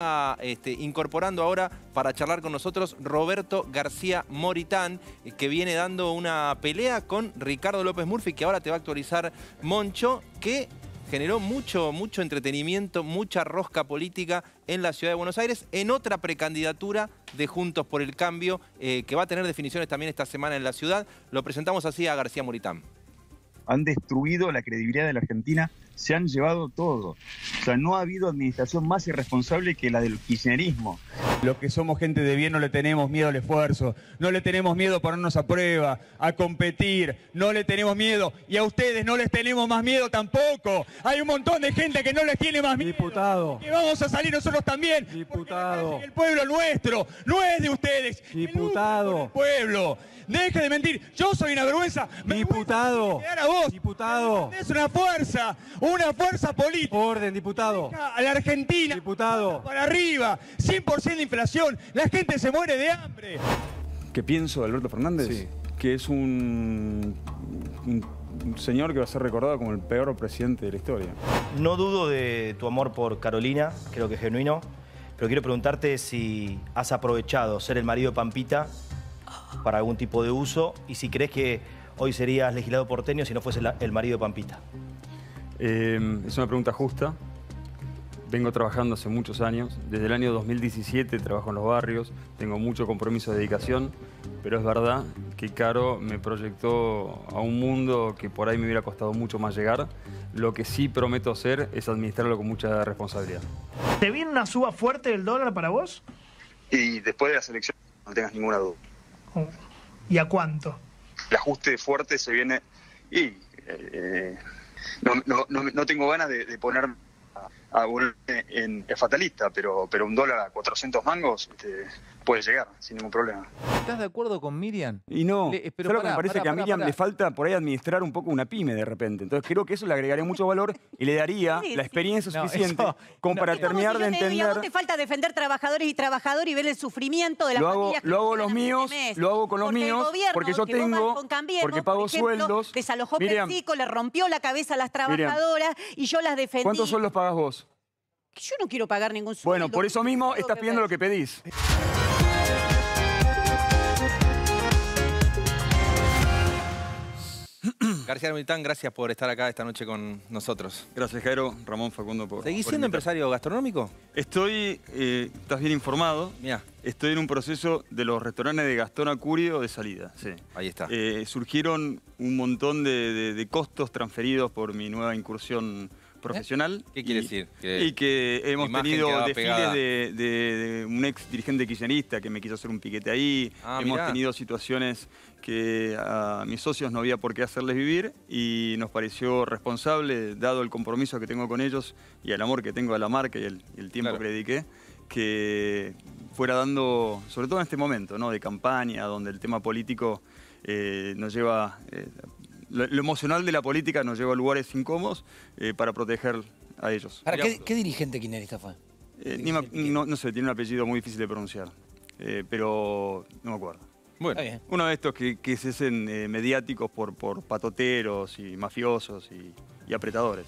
Está este, incorporando ahora para charlar con nosotros Roberto García Moritán, eh, que viene dando una pelea con Ricardo López Murphy, que ahora te va a actualizar Moncho, que generó mucho, mucho entretenimiento, mucha rosca política en la ciudad de Buenos Aires, en otra precandidatura de Juntos por el Cambio, eh, que va a tener definiciones también esta semana en la ciudad. Lo presentamos así a García Moritán. Han destruido la credibilidad de la Argentina se han llevado todo. O sea, no ha habido administración más irresponsable que la del kirchnerismo. Los que somos gente de bien no le tenemos miedo al esfuerzo, no le tenemos miedo a ponernos a prueba, a competir, no le tenemos miedo. Y a ustedes no les tenemos más miedo tampoco. Hay un montón de gente que no les tiene más miedo. Diputado. Y vamos a salir nosotros también. Diputado. El pueblo nuestro, no es de ustedes. Diputado. El pueblo. Deje de mentir. Yo soy una vergüenza. Diputado. a Diputado. Es una fuerza, una fuerza política. Orden, diputado. A la Argentina. Diputado. Para arriba. 100% inflación, la gente se muere de hambre. ¿Qué pienso de Alberto Fernández? Que es un, señor que va a ser recordado como el peor presidente de la historia. No dudo de tu amor por Carolina, creo que es genuino, pero quiero preguntarte si has aprovechado ser el marido de Pampita para algún tipo de uso y si crees que hoy serías legislado porteño si no fuese el marido de Pampita. Eh, es una pregunta justa vengo trabajando hace muchos años. Desde el año 2017 trabajo en los barrios, tengo mucho compromiso de dedicación, pero es verdad que Caro me proyectó a un mundo que por ahí me hubiera costado mucho más llegar. Lo que sí prometo hacer es administrarlo con mucha responsabilidad. ¿Te viene una suba fuerte del dólar para vos? Y después de la selección, no tengas ninguna duda. ¿Y a cuánto? El ajuste fuerte se viene y eh, no, tengo ganas de, de poner a en, fatalista, pero, pero un dólar a 400 mangos este, puede llegar sin ningún problema. ¿Estás de acuerdo con Miriam? Y no, eh, solo que me parece que a Miriam le falta por ahí administrar un poco una pyme de repente. Entonces creo que eso le agregaría mucho valor y le daría la experiencia suficiente como para terminar de entender. ¿y a vos te falta defender trabajadores y trabajador y ver el sufrimiento de las lo hago, Lo hago los míos, lo hago con los míos, porque yo tengo, porque pago sueldos. Desalojó Miriam, le rompió la cabeza a las trabajadoras y yo las defendí. ¿Cuántos sueldos pagas vos? Yo no quiero pagar ningún sueldo. Bueno, por eso mismo estás pidiendo lo que pedís. García Militán, gracias por estar acá esta noche con nosotros. Gracias, Jairo. Ramón Facundo, por. ¿Seguís siendo empresario gastronómico? Estoy. Eh, estás bien informado. Mira. Estoy en un proceso de los restaurantes de Gastón Acurio de salida. Sí. Ahí está. Eh, surgieron un montón de costos transferidos por mi nueva incursión profesional. ¿Qué quiere decir? y que hemos tenido desfiles de, un ex dirigente kirchnerista que me quiso hacer un piquete ahí. Ah, hemos tenido situaciones que a mis socios no había por qué hacerles vivir y nos pareció responsable, dado el compromiso que tengo con ellos y el amor que tengo a la marca y el, tiempo que dediqué, que fuera dando, sobre todo en este momento ¿no? de campaña, donde el tema político eh, nos lleva eh, lo, emocional de la política nos lleva a lugares incómodos eh, para proteger a ellos. qué, dirigente kirchnerista fue? Eh, no, sé, tiene un apellido muy difícil de pronunciar, eh, pero no me acuerdo. Bueno, uno de estos que, se hacen mediáticos por, por patoteros y mafiosos y, apretadores.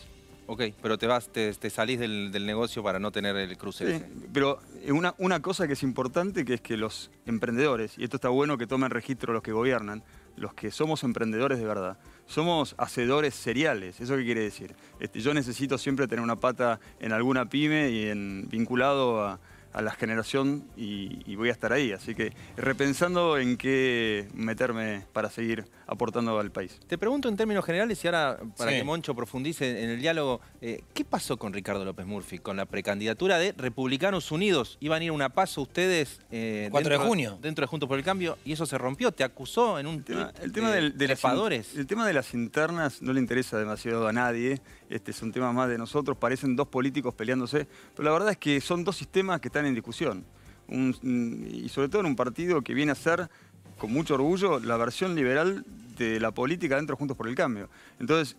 Ok, pero te vas, te, salís del, negocio para no tener el cruce. Sí, pero una, una cosa que es importante que es que los emprendedores, y esto está bueno que tomen registro los que gobiernan, los que somos emprendedores de verdad, somos hacedores seriales. ¿Eso qué quiere decir? Este, yo necesito siempre tener una pata en alguna pyme y en, vinculado a, a la generación y, voy a estar ahí. Así que repensando en qué meterme para seguir aportando al país. Te pregunto en términos generales y ahora para que Moncho profundice en el diálogo, eh, ¿qué pasó con Ricardo López Murphy? Con la precandidatura de Republicanos Unidos. Iban a ir a una paso ustedes... Eh, dentro, de Juntos por el Cambio y eso se rompió. Te acusó en un... El tema, de, de, el tema de las internas no le interesa demasiado a nadie. Este es un tema más de nosotros. Parecen dos políticos peleándose. Pero la verdad es que son dos sistemas que están en discusión. Mm, y sobre todo en un partido que viene a ser, con mucho orgullo, la versión liberal de la política dentro Juntos por el Cambio. Entonces,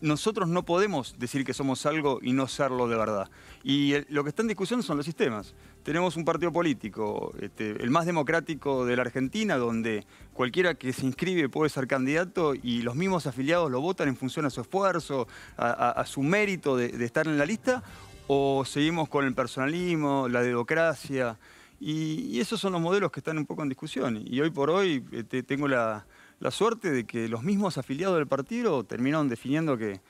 nosotros no podemos decir que somos algo y no serlo de verdad. Y lo que está en discusión son los sistemas. Tenemos un partido político, este, el más democrático de la Argentina, donde cualquiera que se inscribe puede ser candidato y los mismos afiliados lo votan en función a su esfuerzo, a, su mérito de estar en la lista, o seguimos con el personalismo, la democracia. Y, esos son los modelos que están un poco en discusión. Y hoy por hoy eh, tengo la, suerte de que los mismos afiliados del partido terminaron definiendo que,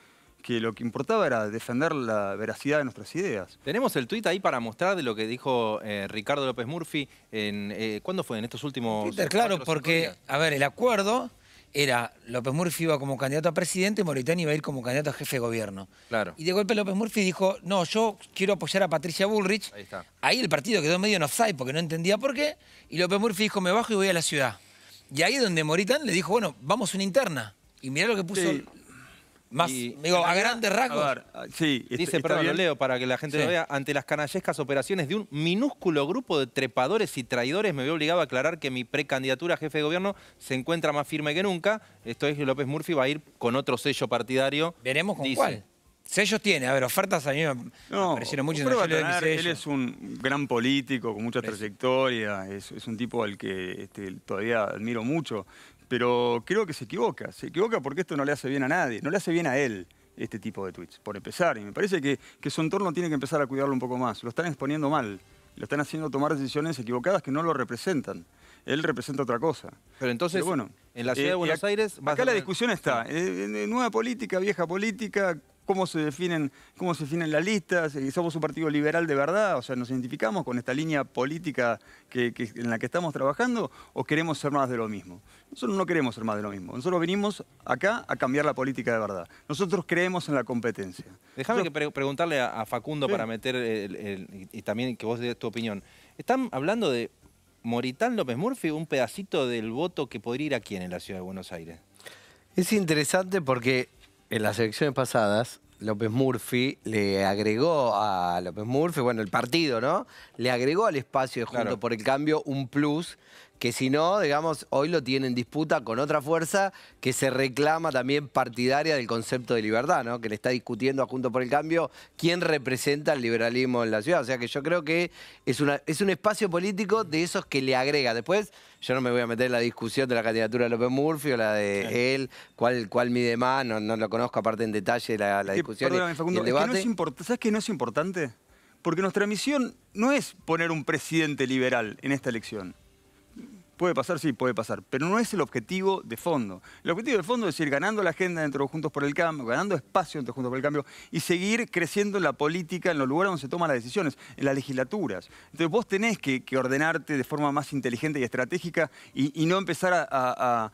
lo que importaba era defender la veracidad de nuestras ideas. Tenemos el tuit ahí para mostrar de lo que dijo eh, Ricardo López Murphy en... Eh, ¿Cuándo fue? En estos últimos... Twitter, claro, porque, a ver, el acuerdo era López Murphy iba como candidato a presidente y Moritani iba a ir como candidato a jefe de gobierno. Claro. Y de golpe López Murphy dijo, no, yo quiero apoyar a Patricia Bullrich. Ahí está. Ahí el partido quedó medio en offside porque no entendía por qué. Y López Murphy dijo, me bajo y voy a la ciudad. Y ahí es donde Moritán le dijo, bueno, vamos a una interna. Y mirá lo que puso más, digo, a grandes rasgos. Ah, dice, perdón, lo leo para que la gente lo vea. Ante las canallescas operaciones de un minúsculo grupo de trepadores y traidores, me veo obligado a aclarar que mi precandidatura a jefe de gobierno se encuentra más firme que nunca. Esto es que López Murphy va a ir con otro sello partidario. Veremos con cuál. Sellos tiene, a ver, ofertas a mí me no, parecieron muchas. él es un gran político con mucha trayectoria, es, un tipo al que este, todavía admiro mucho. Pero creo que se equivoca, se equivoca porque esto no le hace bien a nadie, no le hace bien a él este tipo de tweets, por empezar. Y me parece que, su entorno tiene que empezar a cuidarlo un poco más. Lo están exponiendo mal, lo están haciendo tomar decisiones equivocadas que no lo representan él representa otra cosa. Pero entonces, bueno, en la ciudad de eh, Buenos Aires... Acá la discusión está, eh, eh, nueva política, vieja política, cómo se definen, cómo se definen las listas, Si somos un partido liberal de verdad, o sea, nos identificamos con esta línea política en la que estamos trabajando o queremos ser más de lo mismo. Nosotros no queremos ser más de lo mismo, nosotros venimos acá a cambiar la política de verdad. Nosotros creemos en la competencia. Déjame preguntarle a, Facundo para meter y, también que vos des tu opinión. Están hablando de Moritán López Murphy, un pedacito del voto que podría ir a quién en la ciudad de Buenos Aires. Es interesante porque en las elecciones pasadas, López Murphy le agregó a López Murphy, bueno, el partido, ¿no? Le agregó al espacio de Junto por el Cambio un plus que si no, digamos, hoy lo tiene en disputa con otra fuerza que se reclama también partidaria del concepto de libertad, ¿no? que le está discutiendo a Junto por el Cambio quién representa el liberalismo en la ciudad. O sea que yo creo que es, una, es un espacio político de esos que le agrega. Después, yo no me voy a meter en la discusión de la candidatura de López Murphy o la de él, cuál, cuál mide más, no, lo conozco aparte en detalle la, discusión. Perdóname, Facundo, el debate. Es que no es ¿sabes qué no es importante? Porque nuestra misión no es poner un presidente liberal en esta elección. Puede pasar, sí, puede pasar, pero no es el objetivo de fondo. El objetivo de fondo es ir ganando la agenda dentro de Juntos por el Cambio, ganando espacio dentro de Juntos por el Cambio y seguir creciendo la política, en los lugares donde se toman las decisiones, en las legislaturas. Entonces vos tenés que, ordenarte de forma más inteligente y estratégica y, no empezar eh, a,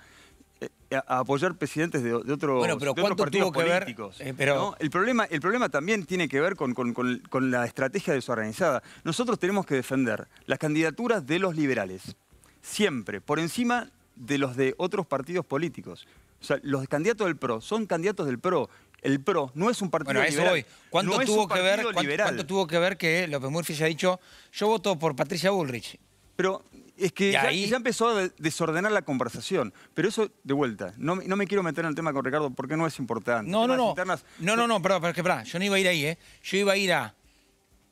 apoyar presidentes de, otros, pero partidos políticos. Eh, el, problema, también tiene que ver con, con la estrategia desorganizada. Nosotros tenemos que defender las candidaturas de los liberales siempre, por encima de los de otros partidos políticos. O sea, los candidatos del PRO son candidatos del PRO. El PRO no es un partido bueno, liberal. ¿Cuánto, tuvo que ver, ¿cuánto, tuvo que ver que López Murphy haya dicho, yo voto por Patricia Bullrich? Pero es que ya, empezó a desordenar la conversación. Pero eso, de vuelta, no, me quiero meter en el tema con Ricardo porque no es importante. No, no, no. no. No, no, perdón, pero que, yo no iba a ir ahí, ¿eh? Yo iba a ir a...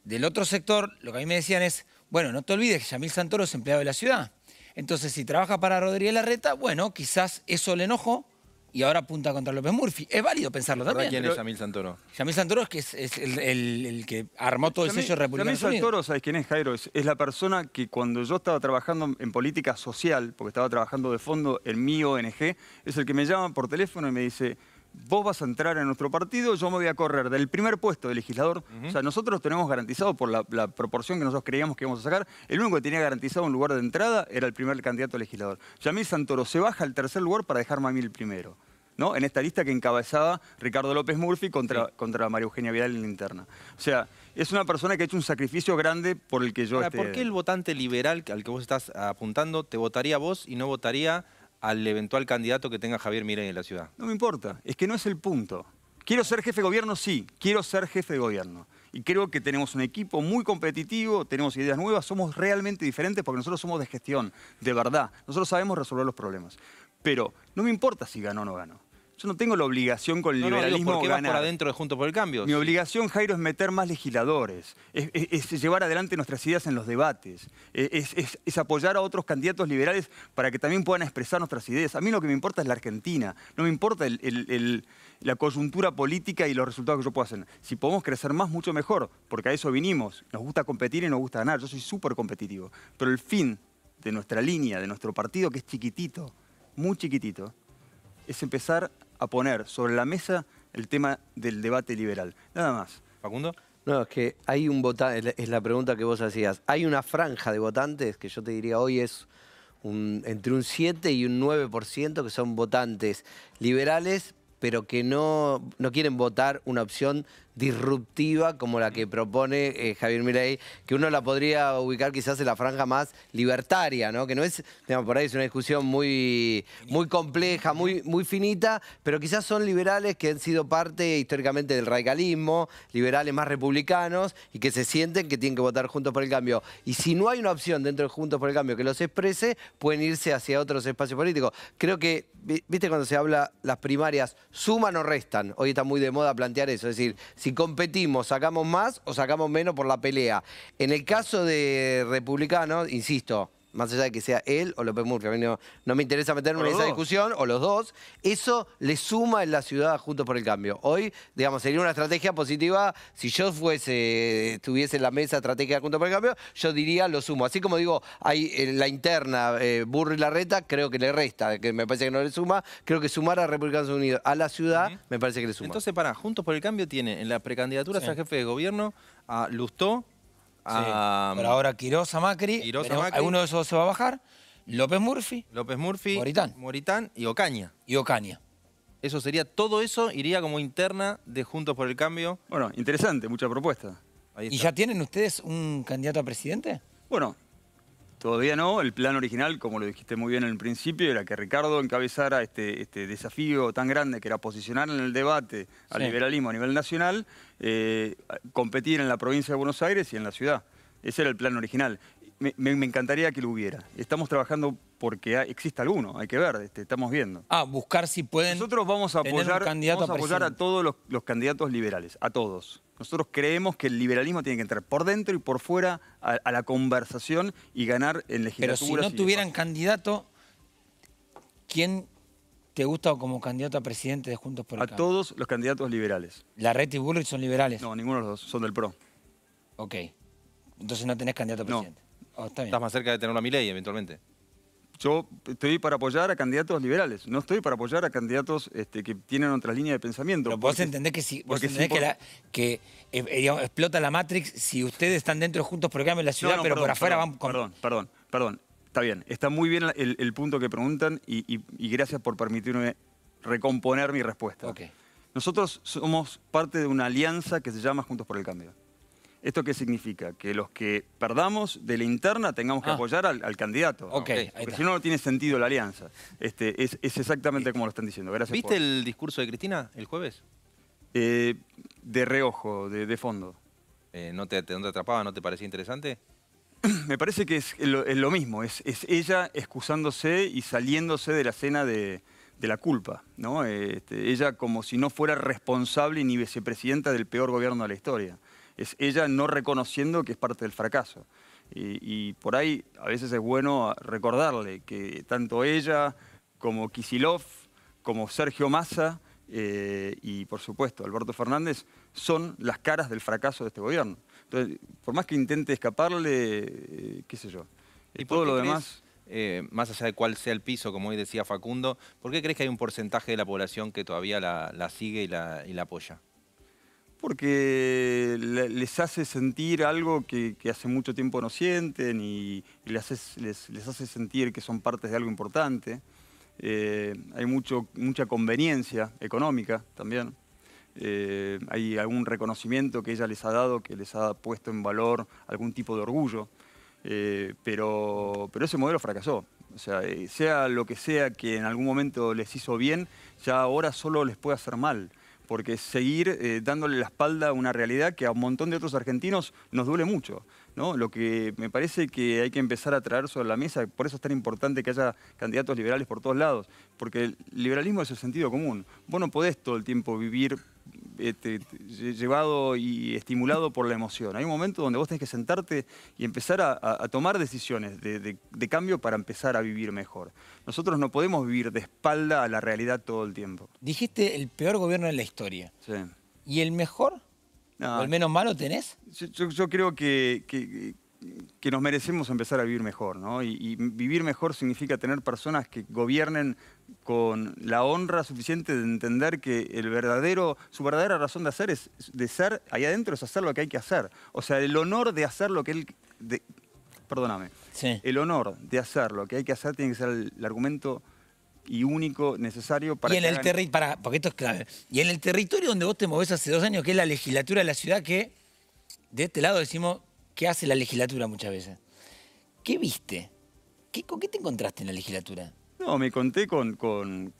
Del otro sector, lo que a mí me decían es, bueno, no te olvides que Yamil Santoro es empleado de la ciudad. Entonces, si trabaja para Rodríguez Larreta, bueno, quizás eso le enojó y ahora apunta contra López Murphy. Es válido pensarlo también. ¿Quién es Yamil Santoro? Yamil Santoro es, el, que armó todo el sello republicano. Yamil Santoro, ¿sabes quién es, Jairo? es, la persona que cuando yo estaba trabajando en política social, porque estaba trabajando de fondo en mi ONG, es el que me llama por teléfono y me dice vos vas a entrar en nuestro partido, yo me voy a correr del primer puesto de legislador. O sea, nosotros tenemos garantizado por la, proporción que nosotros creíamos que íbamos a sacar, el único que tenía garantizado un lugar de entrada era el primer candidato a legislador. Yamil Santoro se baja al tercer lugar para dejar mí el primero. ¿no? En esta lista que encabezaba Ricardo López Murphy contra, contra María Eugenia Vidal en la interna. O sea, es una persona que ha hecho un sacrificio grande por el que yo... ¿Por qué el votante liberal al que vos estás apuntando te votaría a vos y no votaría al eventual candidato que tenga Javier miren en la ciudad? No me importa, es que no es el punto. Quiero ser jefe de gobierno, sí, quiero ser jefe de gobierno. Y creo que tenemos un equipo muy competitivo, tenemos ideas nuevas, somos realmente diferentes porque nosotros somos de gestión, de verdad. Nosotros sabemos resolver los problemas. Pero no me importa si gano o no gano. Yo no tengo la obligación con el liberalismo no, va ¿por por adentro de Juntos por el Cambio? Mi obligación, Jairo, es meter más legisladores, es, llevar adelante nuestras ideas en los debates, e, es, apoyar a otros candidatos liberales para que también puedan expresar nuestras ideas. A mí lo que me importa es la Argentina, no me importa la coyuntura política y los resultados que yo pueda hacer. Si podemos crecer más, mucho mejor, porque a eso vinimos. Nos gusta competir y nos gusta ganar. Yo soy súper competitivo, pero el fin de nuestra línea, de nuestro partido, que es chiquitito, muy chiquitito, es empezar a poner sobre la mesa el tema del debate liberal. Nada más. Facundo. No, es que hay un votante, es la pregunta que vos hacías. Hay una franja de votantes que yo te diría hoy es entre un 7 y un 9% que son votantes liberales, pero que no, no quieren votar una opción disruptiva como la que propone eh, Javier Milei, que uno la podría ubicar quizás en la franja más libertaria, ¿no? Que no es, digamos, por ahí es una discusión muy, muy compleja, muy, muy finita, pero quizás son liberales que han sido parte históricamente del radicalismo, liberales más republicanos y que se sienten que tienen que votar Juntos por el Cambio. Y si no hay una opción dentro de Juntos por el Cambio que los exprese, pueden irse hacia otros espacios políticos. Creo que, viste cuando se habla las primarias, suman o restan. Hoy está muy de moda plantear eso, es decir, si competimos, sacamos más o sacamos menos por la pelea. En el caso de republicanos, insisto, más allá de que sea él o López Murphy, a mí no, me interesa meterme en esa discusión, o los dos, eso le suma en la ciudad Juntos por el Cambio. Hoy, digamos, sería una estrategia positiva, si yo fuese, estuviese en la mesa estrategia Juntos por el Cambio, yo diría lo sumo. Así como digo, hay la interna eh, Burro y Larreta, creo que le resta, que me parece que no le suma, creo que sumar a Republicanos Unidos a la ciudad, me parece que le suma. Entonces, para Juntos por el Cambio tiene en la precandidatura sí. jefe de gobierno a Lustó, Ah, Pero ahora Quiroz Macri. Alguno de esos se va a bajar. López Murphy. López Murphy. Moritán. Moritán y Ocaña. Y Ocaña. Eso sería, todo eso iría como interna de Juntos por el Cambio. Bueno, interesante, mucha propuesta. ¿Y ya tienen ustedes un candidato a presidente? Bueno, Todavía no, el plan original, como lo dijiste muy bien en el principio, era que Ricardo encabezara este, este desafío tan grande que era posicionar en el debate al liberalismo a nivel nacional, eh, competir en la provincia de Buenos Aires y en la ciudad. Ese era el plan original. Me, encantaría que lo hubiera. Estamos trabajando porque existe alguno, hay que ver, este, estamos viendo. Ah, buscar si pueden. Nosotros vamos a apoyar, vamos a, apoyar a, todos los candidatos liberales, a todos. Nosotros creemos que el liberalismo tiene que entrar por dentro y por fuera a, la conversación y ganar en legislaturas. Pero si no tuvieran candidato, ¿quién te gusta como candidato a presidente de Juntos por el A todos los candidatos liberales. ¿La Red y Bullrich son liberales? No, ninguno de los dos, son del PRO. Ok. Entonces no tenés candidato a presidente. No. Oh, está Estás más cerca de tener una ley eventualmente yo estoy para apoyar a candidatos liberales, no estoy para apoyar a candidatos este, que tienen otras líneas de pensamiento. Pero que si, que, explota la Matrix si ustedes están dentro juntos por cambio en la ciudad, pero por afuera van Perdón, perdón, perdón. Está bien, está muy bien el, punto que preguntan y, gracias por permitirme recomponer mi respuesta. Nosotros somos parte de una alianza que se llama Juntos por el Cambio. ¿Esto qué significa? Que los que perdamos de la interna tengamos que ah. apoyar al, candidato. Porque si no, no tiene sentido la alianza. Este, es, exactamente eh, como lo están diciendo. ¿Viste el discurso de Cristina el jueves? Eh, de reojo, de, fondo. Eh, ¿no, te, atrapaba? ¿No te parecía interesante? Me parece que es lo, mismo, es, ella excusándose y saliéndose de la escena de, la culpa. Este, ella como si no fuera responsable ni vicepresidenta del peor gobierno de la historia es ella no reconociendo que es parte del fracaso. Y, por ahí a veces es bueno recordarle que tanto ella como Kisilov, como Sergio Massa eh, y por supuesto Alberto Fernández son las caras del fracaso de este gobierno. Entonces, por más que intente escaparle, eh, qué sé yo, ¿Y eh, todo lo demás... más allá de cuál sea el piso, como hoy decía Facundo, ¿por qué crees que hay un porcentaje de la población que todavía la, sigue y la apoya? porque les hace sentir algo que, hace mucho tiempo no sienten y, les, hace, sentir que son partes de algo importante. Eh, hay mucho, mucha conveniencia económica también. Eh, hay algún reconocimiento que ella les ha dado que les ha puesto en valor algún tipo de orgullo. Eh, pero, pero ese modelo fracasó. O sea, sea lo que sea que en algún momento les hizo bien, ya ahora solo les puede hacer mal porque seguir eh, dándole la espalda a una realidad que a un montón de otros argentinos nos duele mucho. ¿no? Lo que me parece que hay que empezar a traer sobre la mesa, por eso es tan importante que haya candidatos liberales por todos lados, porque el liberalismo es el sentido común. Vos no podés todo el tiempo vivir este, llevado y estimulado por la emoción. Hay un momento donde vos tenés que sentarte y empezar a, tomar decisiones de, cambio para empezar a vivir mejor. Nosotros no podemos vivir de espalda a la realidad todo el tiempo. Dijiste el peor gobierno de la historia. Sí. ¿Y el mejor? ¿O el menos malo tenés? Yo, creo que, que nos merecemos empezar a vivir mejor, ¿no? Y, vivir mejor significa tener personas que gobiernen con la honra suficiente de entender que el verdadero, su verdadera razón de hacer es de ser ahí adentro es hacer lo que hay que hacer. O sea, el honor de hacer lo que él. perdóname. El honor de hacer lo que hay que hacer tiene que ser el, argumento y único necesario para... porque esto es clave. Y en el territorio donde vos te movés hace dos años, que es la legislatura de la ciudad, que de este lado decimos, ¿Qué hace la legislatura muchas veces. ¿Qué viste? ¿Qué, ¿Con qué te encontraste en la legislatura? No, me conté con, con,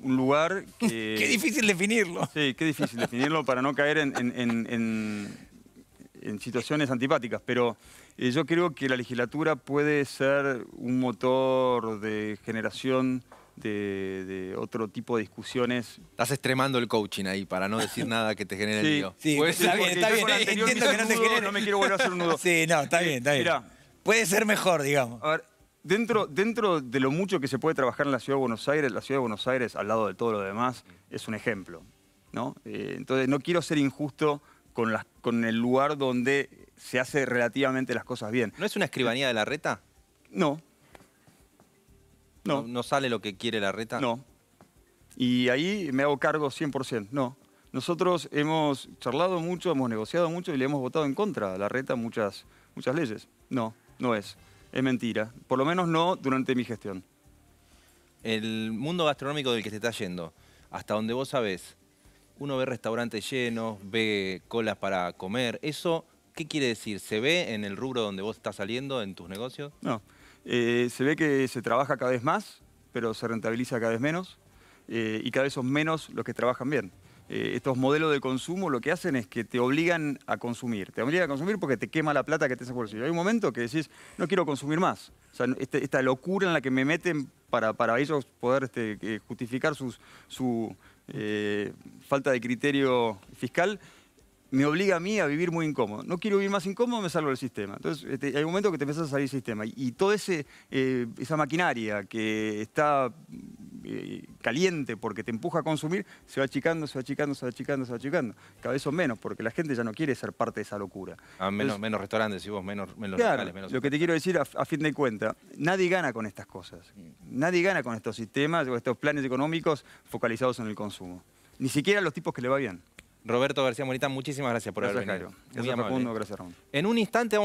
un lugar que... qué difícil definirlo. Sí, qué difícil definirlo para no caer en, situaciones antipáticas, pero eh, yo creo que la legislatura puede ser un motor de generación este, de, otro tipo de discusiones. Estás extremando el coaching ahí para no decir nada que te genere el lío. Sí, está, bien, está bien, entiendo que no te No me quiero volver a hacer un nudo. Sí, no, está bien, está bien. Mirá, puede ser mejor, digamos. A ver, dentro, dentro de lo mucho que se puede trabajar en la Ciudad de Buenos Aires, la Ciudad de Buenos Aires, al lado de todo lo demás, es un ejemplo. ¿no? Eh, entonces, no quiero ser injusto con, con el lugar donde se hace relativamente las cosas bien. ¿No es una escribanía de la reta? No, no. no. sale lo que quiere la reta? No. Y ahí me hago cargo 100%, no. Nosotros hemos charlado mucho, hemos negociado mucho y le hemos votado en contra a la reta muchas, muchas leyes. No, no es. Es mentira. Por lo menos no durante mi gestión. El mundo gastronómico del que se está yendo, hasta donde vos sabés, uno ve restaurantes llenos, ve colas para comer. ¿Eso qué quiere decir? ¿Se ve en el rubro donde vos estás saliendo, en tus negocios? No. Eh, se ve que se trabaja cada vez más, pero se rentabiliza cada vez menos eh, y cada vez son menos los que trabajan bien. Eh, estos modelos de consumo lo que hacen es que te obligan a consumir. Te obligan a consumir porque te quema la plata que te por el Hay un momento que decís, no quiero consumir más. Este, esta locura en la que me meten para, ellos poder este, justificar su falta de criterio fiscal me obliga a mí a vivir muy incómodo. No quiero vivir más incómodo, me salgo del sistema. Entonces, este, hay un momento que te empiezas a salir del sistema. Y, toda eh, esa maquinaria que está eh, caliente porque te empuja a consumir, se va achicando, se va achicando, se va achicando, se va achicando. Cada vez son menos, porque la gente ya no quiere ser parte de esa locura. Ah, menos, menos restaurantes, y menos, menos locales. Lo que te quiero decir, a, fin de cuentas, nadie gana con estas cosas. Nadie gana con estos sistemas o estos planes económicos focalizados en el consumo. Ni siquiera los tipos que le va bien. Roberto García Morita, muchísimas gracias por gracias, haber venido. Gracias, Facundo. Gracias, Ramón. En un instante vamos